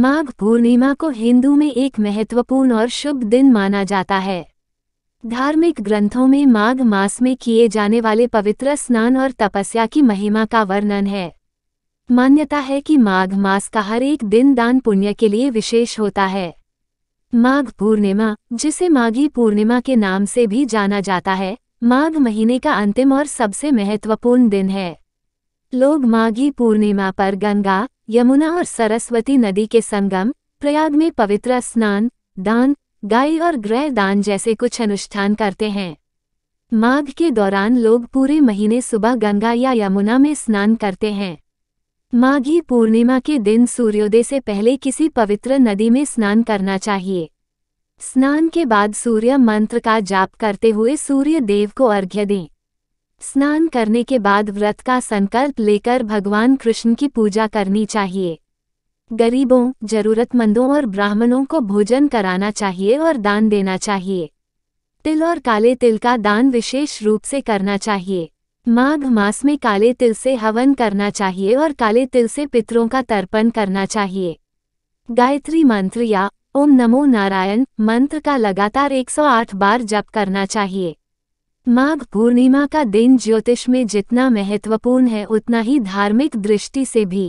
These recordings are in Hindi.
माघ पूर्णिमा को हिंदू में एक महत्वपूर्ण और शुभ दिन माना जाता है धार्मिक ग्रंथों में माघ मास में किए जाने वाले पवित्र स्नान और तपस्या की महिमा का वर्णन है मान्यता है कि माघ मास का हर एक दिन दान पुण्य के लिए विशेष होता है माघ पूर्णिमा जिसे माघी पूर्णिमा के नाम से भी जाना जाता है माघ महीने का अंतिम और सबसे महत्वपूर्ण दिन है लोग माघी पूर्णिमा पर गंगा यमुना और सरस्वती नदी के संगम प्रयाग में पवित्र स्नान दान गाय और ग्रह दान जैसे कुछ अनुष्ठान करते हैं माघ के दौरान लोग पूरे महीने सुबह गंगा या यमुना में स्नान करते हैं माघी पूर्णिमा के दिन सूर्योदय से पहले किसी पवित्र नदी में स्नान करना चाहिए स्नान के बाद सूर्य मंत्र का जाप करते हुए सूर्य देव को अर्घ्य दें स्नान करने के बाद व्रत का संकल्प लेकर भगवान कृष्ण की पूजा करनी चाहिए गरीबों जरूरतमंदों और ब्राह्मणों को भोजन कराना चाहिए और दान देना चाहिए तिल और काले तिल का दान विशेष रूप से करना चाहिए माघ मास में काले तिल से हवन करना चाहिए और काले तिल से पितरों का तर्पण करना चाहिए गायत्री मंत्र या ओम नमो नारायण मंत्र का लगातार 108 बार जप करना चाहिए माघ पूर्णिमा का दिन ज्योतिष में जितना महत्वपूर्ण है उतना ही धार्मिक दृष्टि से भी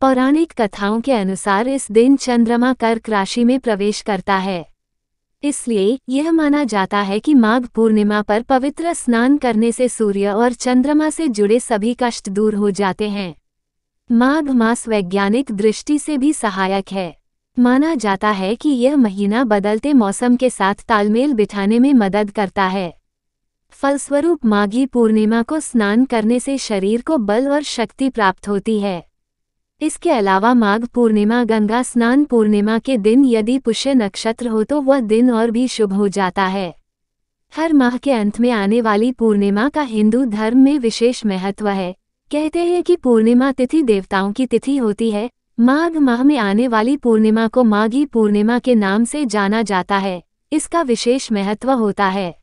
पौराणिक कथाओं के अनुसार इस दिन चंद्रमा कर्क राशि में प्रवेश करता है इसलिए यह माना जाता है कि माघ पूर्णिमा पर पवित्र स्नान करने से सूर्य और चंद्रमा से जुड़े सभी कष्ट दूर हो जाते हैं माघ मास वैज्ञानिक दृष्टि से भी सहायक है माना जाता है कि यह महीना बदलते मौसम के साथ तालमेल बिठाने में मदद करता है फलस्वरूप माघी पूर्णिमा को स्नान करने से शरीर को बल और शक्ति प्राप्त होती है इसके अलावा माघ पूर्णिमा गंगा स्नान पूर्णिमा के दिन यदि पुष्य नक्षत्र हो तो वह दिन और भी शुभ हो जाता है हर माह के अंत में आने वाली पूर्णिमा का हिंदू धर्म में विशेष महत्व है कहते हैं कि पूर्णिमा तिथि देवताओं की तिथि होती है माघ माह में आने वाली पूर्णिमा को माघी पूर्णिमा के नाम से जाना जाता है इसका विशेष महत्व होता है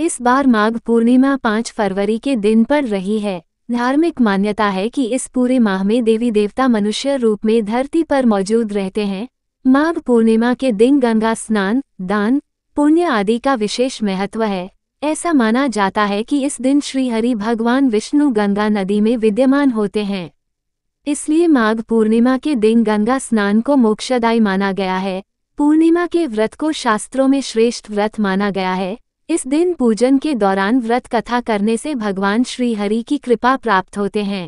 इस बार माघ पूर्णिमा पाँच फरवरी के दिन पड़ रही है धार्मिक मान्यता है कि इस पूरे माह में देवी देवता मनुष्य रूप में धरती पर मौजूद रहते हैं माघ पूर्णिमा के दिन गंगा स्नान दान पुण्य आदि का विशेष महत्व है ऐसा माना जाता है कि इस दिन श्री हरि भगवान विष्णु गंगा नदी में विद्यमान होते हैं इसलिए माघ पूर्णिमा के दिन गंगा स्नान को मोक्षदायी माना गया है पूर्णिमा के व्रत को शास्त्रों में श्रेष्ठ व्रत माना गया है इस दिन पूजन के दौरान व्रत कथा करने से भगवान श्री हरि की कृपा प्राप्त होते हैं